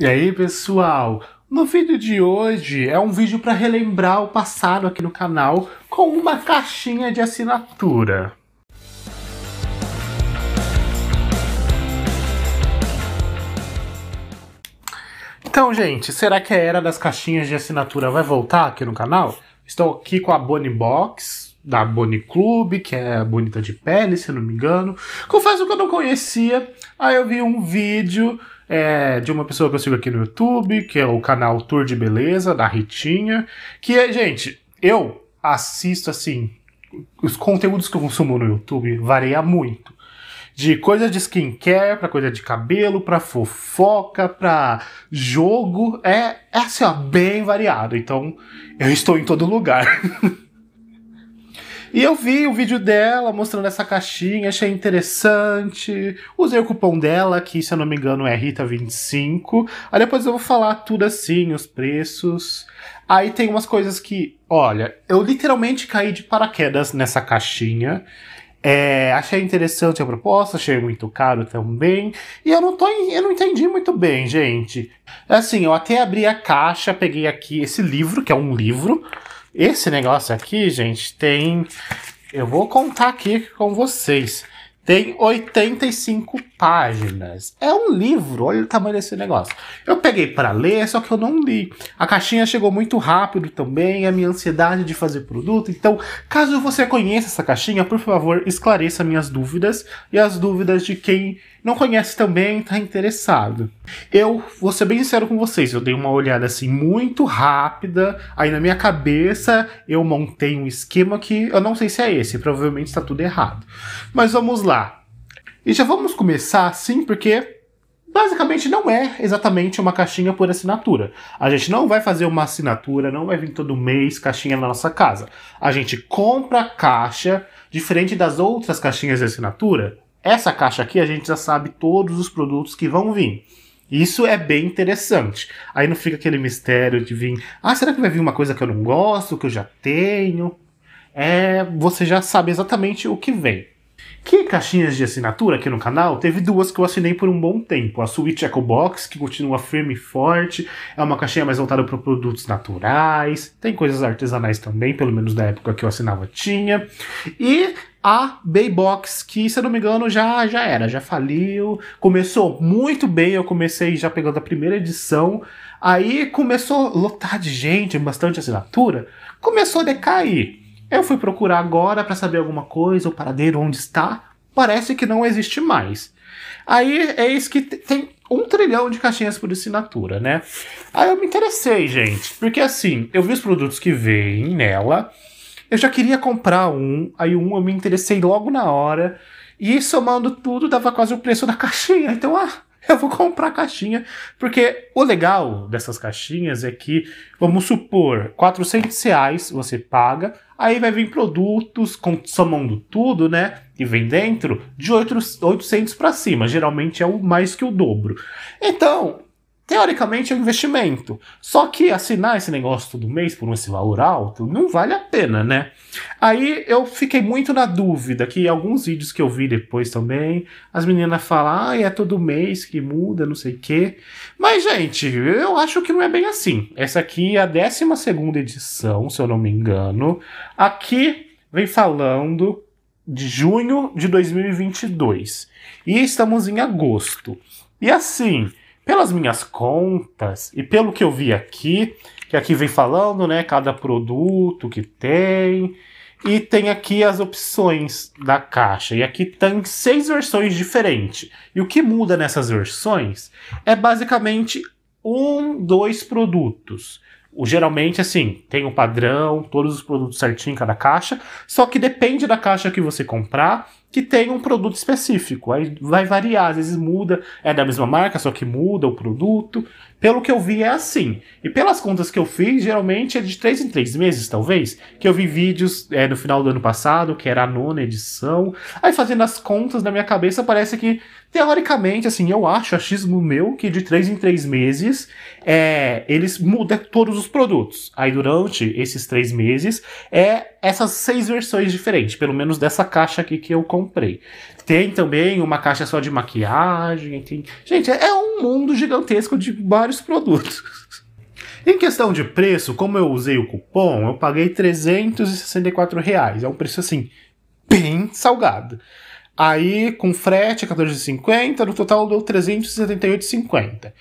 E aí, pessoal? No vídeo de hoje é um vídeo para relembrar o passado aqui no canal com uma caixinha de assinatura. Então, gente, será que a era das caixinhas de assinatura vai voltar aqui no canal? Estou aqui com a Bonnie Box, da Bonnie Club, que é bonita de pele, se não me engano. Confesso que eu não conhecia, aí eu vi um vídeo é, de uma pessoa que eu sigo aqui no YouTube, que é o canal Tour de Beleza, da Ritinha. Que é, gente, eu assisto assim. Os conteúdos que eu consumo no YouTube varia muito. De coisa de skincare, pra coisa de cabelo, pra fofoca, pra jogo. É, é assim, ó, bem variado. Então, eu estou em todo lugar. E eu vi o vídeo dela mostrando essa caixinha, achei interessante. Usei o cupom dela, que se eu não me engano é Rita25. Aí depois eu vou falar tudo assim, os preços. Aí tem umas coisas que, olha, eu literalmente caí de paraquedas nessa caixinha. É, achei interessante a proposta, achei muito caro também. E eu não tô, eu não entendi muito bem, gente. Assim, eu até abri a caixa, peguei aqui esse livro, que é um livro esse negócio aqui, gente, tem. Eu vou contar aqui com vocês. Tem 85 páginas. É um livro, olha o tamanho desse negócio. Eu peguei para ler, só que eu não li. A caixinha chegou muito rápido também, a minha ansiedade de fazer produto. Então, caso você conheça essa caixinha, por favor, esclareça minhas dúvidas e as dúvidas de quem não conhece também está interessado. Eu vou ser bem sincero com vocês, eu dei uma olhada assim muito rápida, aí na minha cabeça eu montei um esquema que eu não sei se é esse, provavelmente está tudo errado. Mas vamos lá. E já vamos começar sim, porque basicamente não é exatamente uma caixinha por assinatura. A gente não vai fazer uma assinatura, não vai vir todo mês caixinha na nossa casa. A gente compra a caixa, diferente das outras caixinhas de assinatura. Essa caixa aqui a gente já sabe todos os produtos que vão vir. Isso é bem interessante. Aí não fica aquele mistério de vir, ah, será que vai vir uma coisa que eu não gosto, que eu já tenho? É, você já sabe exatamente o que vem. Que caixinhas de assinatura aqui no canal? Teve duas que eu assinei por um bom tempo. A Switch Eco Box, que continua firme e forte, é uma caixinha mais voltada para produtos naturais, tem coisas artesanais também, pelo menos da época que eu assinava tinha. E a Baybox, que se eu não me engano já, já era, já faliu. Começou muito bem, eu comecei já pegando a primeira edição. Aí começou a lotar de gente, bastante assinatura. Começou a decair. Eu fui procurar agora para saber alguma coisa, o paradeiro onde está. Parece que não existe mais. Aí é isso que tem um trilhão de caixinhas por assinatura, né? Aí eu me interessei, gente, porque assim, eu vi os produtos que vêm nela, eu já queria comprar um, aí um eu me interessei logo na hora, e somando tudo dava quase o preço da caixinha. Então, ah, eu vou comprar a caixinha, porque o legal dessas caixinhas é que, vamos supor, 400 reais você paga, aí vai vir produtos com, somando tudo, né? E vem dentro de 800 para cima, geralmente é o mais que o dobro. Então, teoricamente é um investimento. Só que assinar esse negócio todo mês por esse valor alto não vale a pena, né? Aí eu fiquei muito na dúvida, que alguns vídeos que eu vi depois também, as meninas falam, ah, é todo mês que muda, não sei o quê. Mas, gente, eu acho que não é bem assim. Essa aqui é a 12 segunda edição, se eu não me engano. Aqui vem falando de junho de 2022. E estamos em agosto. E assim, pelas minhas contas e pelo que eu vi aqui, que aqui vem falando, né, cada produto que tem, e tem aqui as opções da caixa. E aqui tem seis versões diferentes. E o que muda nessas versões é basicamente um, dois produtos. O, geralmente, assim, tem o um padrão, todos os produtos certinho em cada caixa. Só que depende da caixa que você comprar, que tem um produto específico. Aí vai variar, às vezes muda, é da mesma marca, só que muda o produto. Pelo que eu vi, é assim. E pelas contas que eu fiz, geralmente é de 3 em 3 meses, talvez. Que eu vi vídeos é, no final do ano passado, que era a nona edição. Aí fazendo as contas na minha cabeça, parece que, teoricamente, assim, eu acho, achismo meu, que de 3 em 3 meses, é, eles mudam todos os produtos. Aí durante esses 3 meses, é essas seis versões diferentes, pelo menos dessa caixa aqui que eu comprei. Tem também uma caixa só de maquiagem. Tem... Gente, é um mundo gigantesco de vários vários produtos. Em questão de preço, como eu usei o cupom, eu paguei 364 reais. É um preço assim, bem salgado. Aí, com frete, 14,50, no total deu 378,50.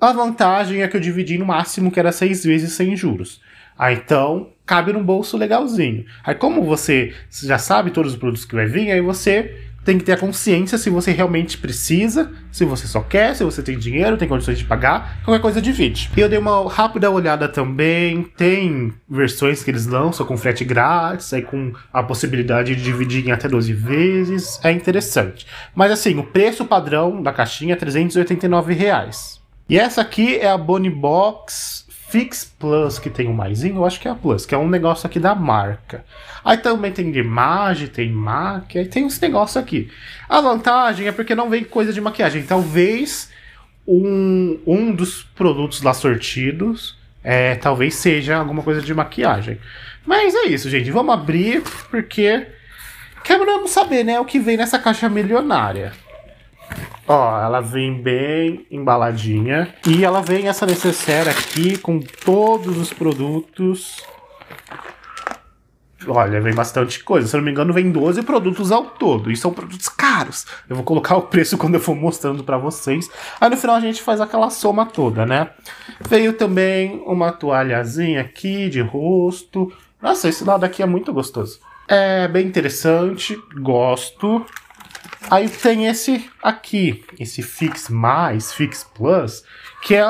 A vantagem é que eu dividi no máximo, que era seis vezes sem juros. Aí, ah, então, cabe num bolso legalzinho. Aí, como você já sabe todos os produtos que vai vir, aí você tem que ter a consciência se você realmente precisa, se você só quer, se você tem dinheiro, tem condições de pagar, qualquer coisa divide. E eu dei uma rápida olhada também, tem versões que eles lançam com frete grátis, aí com a possibilidade de dividir em até 12 vezes, é interessante. Mas assim, o preço padrão da caixinha é 389 reais. E essa aqui é a Bonnie Box Fix Plus, que tem um maisinho, eu acho que é a Plus, que é um negócio aqui da marca. Aí também tem de imagem, tem mac, aí tem esse negócio aqui. A vantagem é porque não vem coisa de maquiagem. Talvez um, um dos produtos lá sortidos é, talvez seja alguma coisa de maquiagem. Mas é isso, gente. Vamos abrir, porque queremos saber né, o que vem nessa caixa milionária. Ó, ela vem bem embaladinha. E ela vem essa necessaire aqui com todos os produtos. Olha, vem bastante coisa. Se eu não me engano, vem 12 produtos ao todo. E são produtos caros. Eu vou colocar o preço quando eu for mostrando para vocês. Aí no final a gente faz aquela soma toda, né? Veio também uma toalhazinha aqui de rosto. Nossa, esse lado aqui é muito gostoso. É bem interessante. Gosto. Aí tem esse aqui, esse Fix Mais, Fix Plus, que é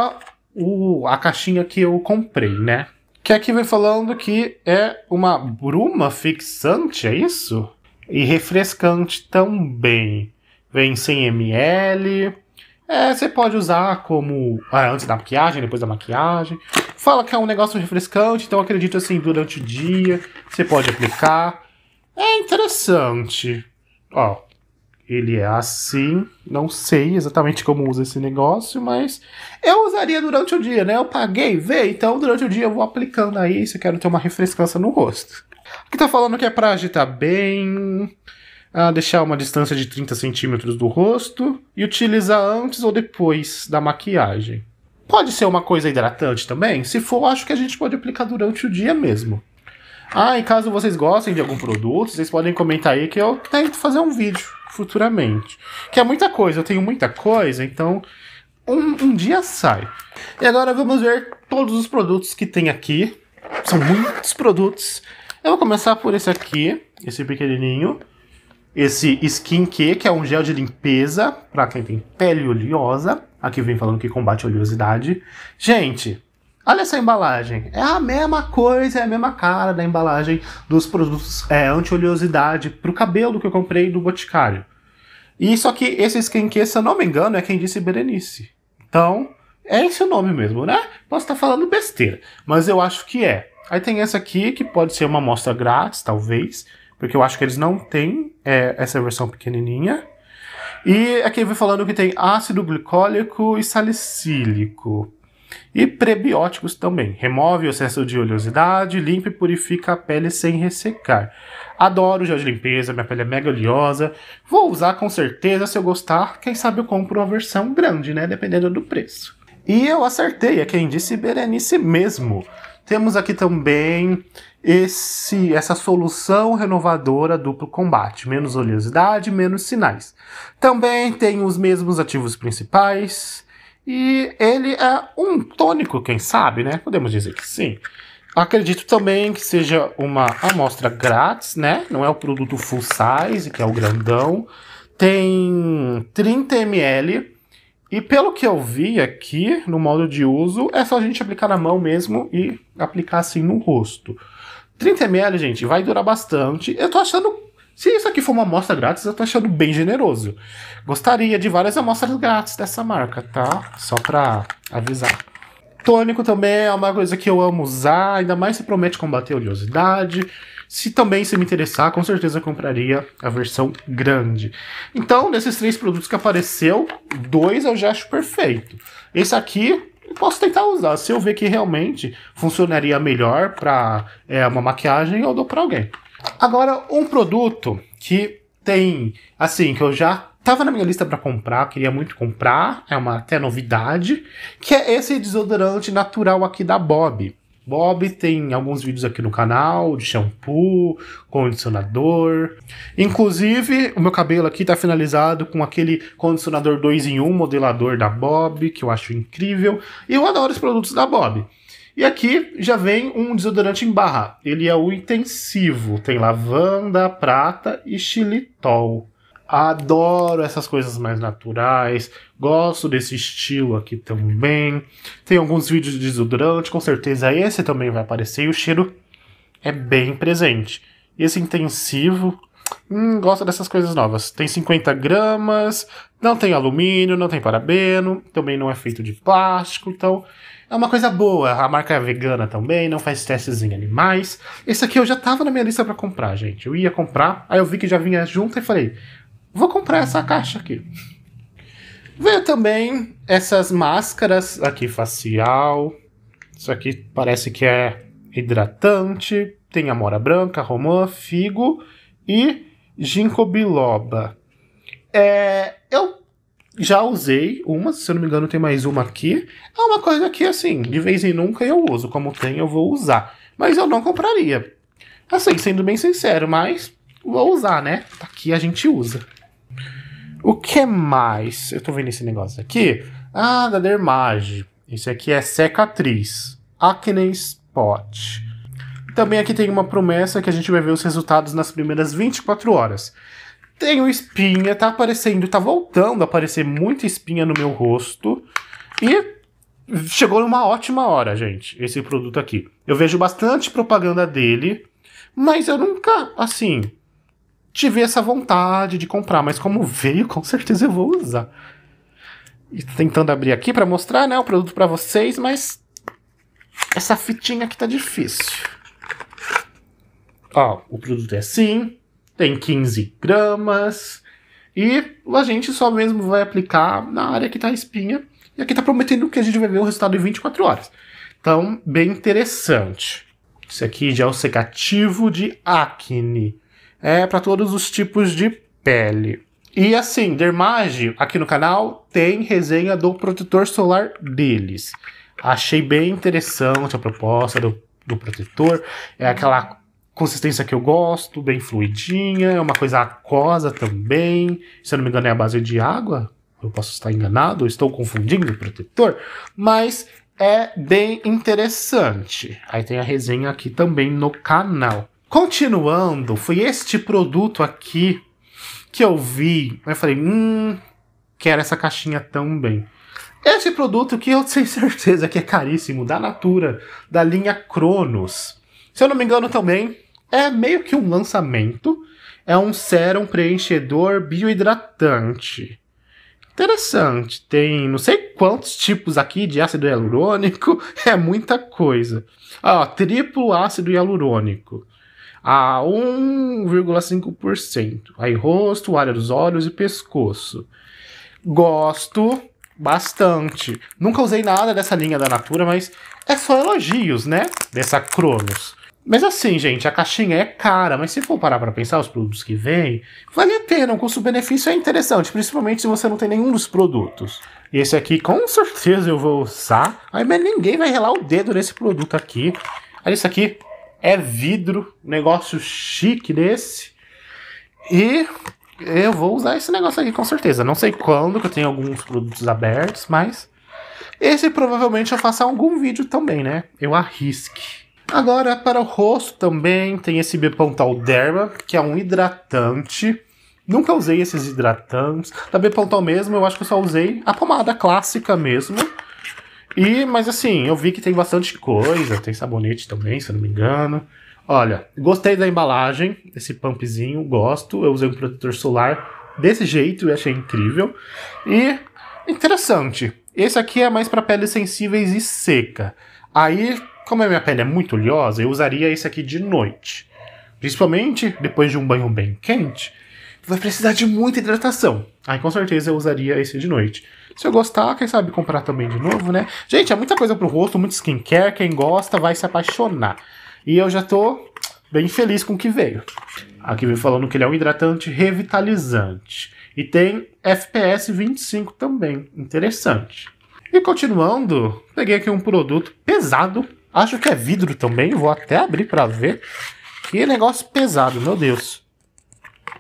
o, a caixinha que eu comprei, né? Que aqui vem falando que é uma bruma fixante, é isso? E refrescante também. Vem 100 ml. É, você pode usar como ah, antes da maquiagem, depois da maquiagem. Fala que é um negócio refrescante, então acredito assim, durante o dia você pode aplicar. É interessante. Ó, ele é assim. Não sei exatamente como usa esse negócio, mas eu usaria durante o dia, né? Eu paguei, vê, então durante o dia eu vou aplicando aí se eu quero ter uma refrescância no rosto. Aqui tá falando que é pra agitar tá bem, a deixar uma distância de 30 centímetros do rosto e utilizar antes ou depois da maquiagem. Pode ser uma coisa hidratante também? Se for, acho que a gente pode aplicar durante o dia mesmo. Ah, e caso vocês gostem de algum produto, vocês podem comentar aí que eu tento fazer um vídeo futuramente. Que é muita coisa, eu tenho muita coisa, então um, um dia sai. E agora vamos ver todos os produtos que tem aqui. São muitos produtos. Eu vou começar por esse aqui, esse pequenininho. Esse Skin Q, que é um gel de limpeza para quem tem pele oleosa. Aqui vem falando que combate a oleosidade. Gente, Olha essa embalagem. É a mesma coisa, é a mesma cara da embalagem dos produtos é, anti-oleosidade para o cabelo que eu comprei do Boticário. E só que esse skincare, se eu não me engano, é quem disse Berenice. Então, é esse o nome mesmo, né? Posso estar tá falando besteira, mas eu acho que é. Aí tem essa aqui, que pode ser uma amostra grátis, talvez, porque eu acho que eles não têm é, essa versão pequenininha. E aqui vem falando que tem ácido glicólico e salicílico. E prebióticos também. Remove o excesso de oleosidade, limpa e purifica a pele sem ressecar. Adoro gel de limpeza, minha pele é mega oleosa. Vou usar com certeza, se eu gostar, quem sabe eu compro uma versão grande, né? Dependendo do preço. E eu acertei, é quem disse Berenice mesmo. Temos aqui também esse, essa solução renovadora duplo combate, menos oleosidade, menos sinais. Também tem os mesmos ativos principais, e ele é um tônico, quem sabe, né? Podemos dizer que sim. Acredito também que seja uma amostra grátis, né? Não é o produto full size, que é o grandão. Tem 30 ml. E pelo que eu vi aqui no modo de uso, é só a gente aplicar na mão mesmo e aplicar assim no rosto. 30 ml, gente, vai durar bastante. Eu tô achando se isso aqui for uma amostra grátis, eu tô achando bem generoso. Gostaria de várias amostras grátis dessa marca, tá? Só pra avisar. Tônico também é uma coisa que eu amo usar, ainda mais se promete combater a oleosidade. Se também se me interessar, com certeza eu compraria a versão grande. Então, desses três produtos que apareceu, dois eu já acho perfeito. Esse aqui eu posso tentar usar. Se eu ver que realmente funcionaria melhor para é, uma maquiagem, eu dou para alguém. Agora, um produto que tem, assim, que eu já tava na minha lista para comprar, queria muito comprar, é uma até novidade, que é esse desodorante natural aqui da Bob. Bob tem alguns vídeos aqui no canal de shampoo, condicionador. Inclusive, o meu cabelo aqui tá finalizado com aquele condicionador 2 em 1 modelador da Bob, que eu acho incrível. E eu adoro os produtos da Bob. E aqui já vem um desodorante em barra. Ele é o intensivo. Tem lavanda, prata e xilitol. Adoro essas coisas mais naturais. Gosto desse estilo aqui também. Tem alguns vídeos de desodorante, com certeza esse também vai aparecer. E o cheiro é bem presente. Esse intensivo, hum, gosto dessas coisas novas. Tem 50 gramas, não tem alumínio, não tem parabeno, também não é feito de plástico, então é uma coisa boa. A marca é vegana também, não faz testes em animais. Esse aqui eu já tava na minha lista para comprar, gente. Eu ia comprar, aí eu vi que já vinha junto e falei: vou comprar essa caixa aqui. Veio também essas máscaras aqui facial. Isso aqui parece que é hidratante. Tem amora branca, romã, figo e ginkgo biloba. É, eu já usei uma, se eu não me engano, tem mais uma aqui. É uma coisa que, assim, de vez em nunca eu uso. Como tem, eu vou usar. Mas eu não compraria. Assim, sendo bem sincero, mas vou usar, né? Tá aqui a gente usa. O que mais? Eu tô vendo esse negócio aqui. Ah, da Dermage. isso aqui é Secatriz. Acne Spot. Também aqui tem uma promessa que a gente vai ver os resultados nas primeiras 24 horas. Tenho espinha, tá aparecendo, tá voltando a aparecer muita espinha no meu rosto. E chegou numa ótima hora, gente, esse produto aqui. Eu vejo bastante propaganda dele, mas eu nunca, assim, tive essa vontade de comprar. Mas como veio, com certeza eu vou usar. E tentando abrir aqui para mostrar, né, o produto para vocês, mas essa fitinha aqui tá difícil. Ó, o produto é assim tem 15 gramas. E a gente só mesmo vai aplicar na área que está a espinha. E aqui está prometendo que a gente vai ver o resultado em 24 horas. Então, bem interessante. Isso aqui já é o secativo de acne. É para todos os tipos de pele. E assim, Dermage, aqui no canal, tem resenha do protetor solar deles. Achei bem interessante a proposta do, do protetor. É aquela consistência que eu gosto, bem fluidinha, é uma coisa aquosa também. Se eu não me engano, é a base de água. Eu posso estar enganado, estou confundindo o protetor, mas é bem interessante. Aí tem a resenha aqui também no canal. Continuando, foi este produto aqui que eu vi. Eu falei, hum, quero essa caixinha também. Esse produto que eu tenho certeza que é caríssimo, da Natura, da linha Cronos. Se eu não me engano também, é meio que um lançamento. É um sérum preenchedor biohidratante. Interessante. Tem não sei quantos tipos aqui de ácido hialurônico. É muita coisa. Ó, ah, triplo ácido hialurônico. A 1,5%. Aí rosto, área dos olhos e pescoço. Gosto bastante. Nunca usei nada dessa linha da Natura, mas é só elogios, né? Dessa Cronos. Mas assim, gente, a caixinha é cara, mas se for parar pra pensar os produtos que vêm, vale a pena, o custo-benefício é interessante, principalmente se você não tem nenhum dos produtos. Esse aqui com certeza eu vou usar, aí mas ninguém vai relar o dedo nesse produto aqui. Olha isso aqui, é vidro, negócio chique desse. E eu vou usar esse negócio aqui com certeza, não sei quando, que eu tenho alguns produtos abertos, mas... Esse provavelmente eu faço algum vídeo também, né? Eu arrisque. Agora, para o rosto também tem esse Bepantol Derma, que é um hidratante. Nunca usei esses hidratantes. Da Bepantol mesmo, eu acho que eu só usei a pomada clássica mesmo. E, mas assim, eu vi que tem bastante coisa. Tem sabonete também, se eu não me engano. Olha, gostei da embalagem, esse pumpzinho, gosto. Eu usei um protetor solar desse jeito e achei incrível. E interessante. Esse aqui é mais para peles sensíveis e seca. Aí como a minha pele é muito oleosa, eu usaria esse aqui de noite. Principalmente depois de um banho bem quente, vai precisar de muita hidratação. Aí com certeza eu usaria esse de noite. Se eu gostar, quem sabe comprar também de novo, né? Gente, é muita coisa pro rosto, muito skincare. Quem gosta vai se apaixonar. E eu já tô bem feliz com o que veio. Aqui veio falando que ele é um hidratante revitalizante. E tem FPS 25 também. Interessante. E continuando, peguei aqui um produto pesado Acho que é vidro também, vou até abrir para ver. Que negócio pesado, meu Deus.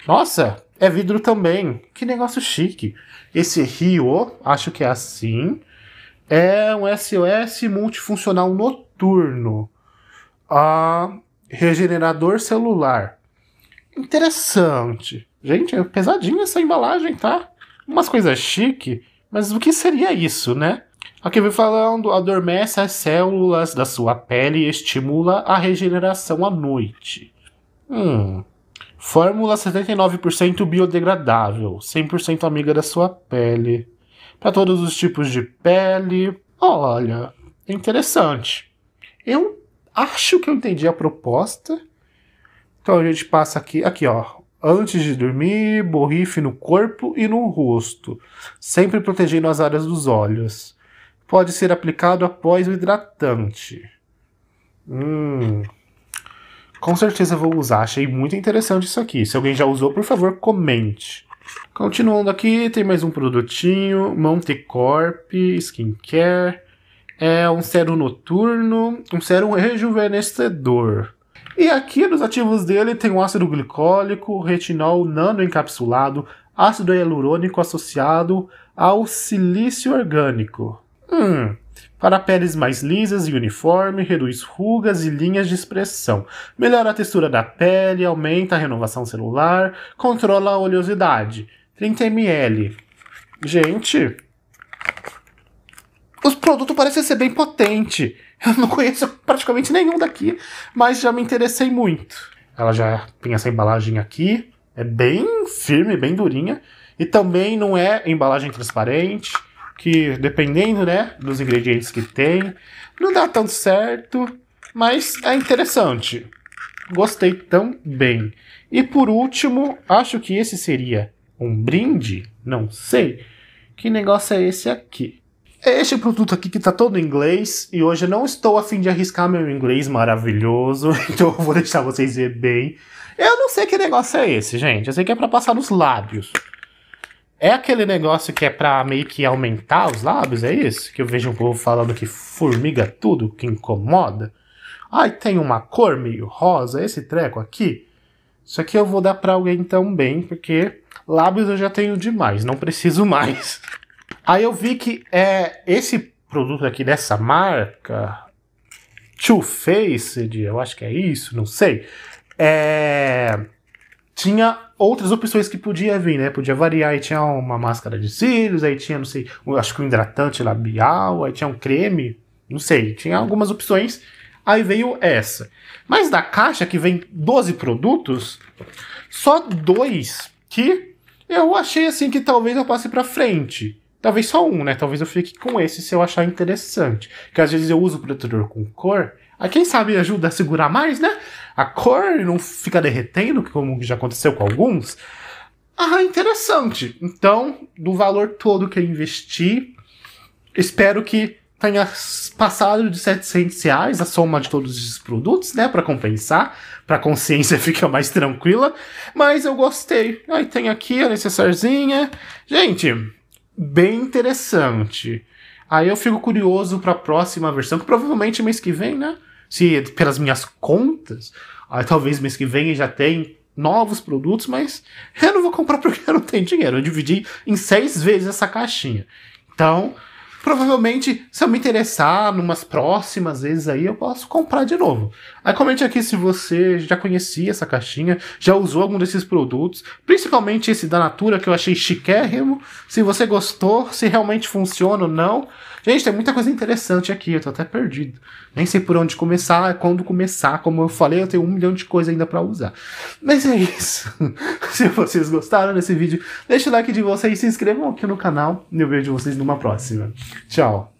Nossa, é vidro também. Que negócio chique. Esse Rio, acho que é assim. É um SOS multifuncional noturno. Ah, regenerador celular. Interessante. Gente, é pesadinha essa embalagem, tá? Umas coisas chique. Mas o que seria isso, né? Aqui vem falando, adormece as células da sua pele e estimula a regeneração à noite. Hum. Fórmula 79% biodegradável, 100% amiga da sua pele. Para todos os tipos de pele. Olha, interessante. Eu acho que eu entendi a proposta. Então a gente passa aqui, aqui ó, antes de dormir, borrife no corpo e no rosto, sempre protegendo as áreas dos olhos pode ser aplicado após o hidratante. Hum. Com certeza vou usar. Achei muito interessante isso aqui. Se alguém já usou, por favor, comente. Continuando aqui, tem mais um produtinho, Montecorp Skincare. É um sérum noturno, um sérum rejuvenescedor. E aqui nos ativos dele tem o ácido glicólico, retinol encapsulado, ácido hialurônico associado ao silício orgânico. Hum, para peles mais lisas e uniforme, reduz rugas e linhas de expressão, melhora a textura da pele, aumenta a renovação celular, controla a oleosidade. 30 ml. Gente, os produtos parecem ser bem potente. Eu não conheço praticamente nenhum daqui, mas já me interessei muito. Ela já tem essa embalagem aqui, é bem firme, bem durinha, e também não é embalagem transparente que dependendo, né, dos ingredientes que tem, não dá tanto certo, mas é interessante. Gostei também. E por último, acho que esse seria um brinde, não sei. Que negócio é esse aqui? É este produto aqui que tá todo em inglês e hoje eu não estou a fim de arriscar meu inglês maravilhoso, então eu vou deixar vocês ver bem. Eu não sei que negócio é esse, gente. Eu sei que é para passar nos lábios. É aquele negócio que é pra meio que aumentar os lábios, é isso? Que eu vejo um povo falando que formiga é tudo, que incomoda. Ai, tem uma cor meio rosa, esse treco aqui. Isso aqui eu vou dar pra alguém também, porque lábios eu já tenho demais, não preciso mais. Aí eu vi que é esse produto aqui dessa marca, Too Faced, eu acho que é isso, não sei. É tinha outras opções que podia vir, né? Podia variar. Aí tinha uma máscara de cílios, aí tinha, não sei, acho que um hidratante labial, aí tinha um creme, não sei. Tinha algumas opções. Aí veio essa. Mas da caixa que vem 12 produtos, só dois que eu achei assim que talvez eu passe para frente. Talvez só um, né? Talvez eu fique com esse se eu achar interessante. Que às vezes eu uso o protetor com cor. Aí ah, quem sabe ajuda a segurar mais, né? A cor não fica derretendo, como já aconteceu com alguns. Ah, interessante. Então, do valor todo que eu investi, espero que tenha passado de 700 reais a soma de todos esses produtos, né, para compensar, para a consciência ficar mais tranquila, mas eu gostei. Aí tem aqui a necessarzinha. Gente, bem interessante. Aí eu fico curioso para a próxima versão, que provavelmente mês que vem, né? Se pelas minhas contas, aí talvez mês que vem já tem novos produtos, mas eu não vou comprar porque eu não tenho dinheiro. Eu dividi em seis vezes essa caixinha. Então, provavelmente, se eu me interessar numas próximas vezes aí, eu posso comprar de novo. Aí comente aqui se você já conhecia essa caixinha, já usou algum desses produtos, principalmente esse da Natura que eu achei chiquérrimo. Se você gostou, se realmente funciona ou não. Gente, tem muita coisa interessante aqui, eu tô até perdido. Nem sei por onde começar, é quando começar. Como eu falei, eu tenho um milhão de coisa ainda para usar. Mas é isso. se vocês gostaram desse vídeo, deixa o like de vocês, se inscrevam aqui no canal e eu vejo vocês numa próxima. Tchau.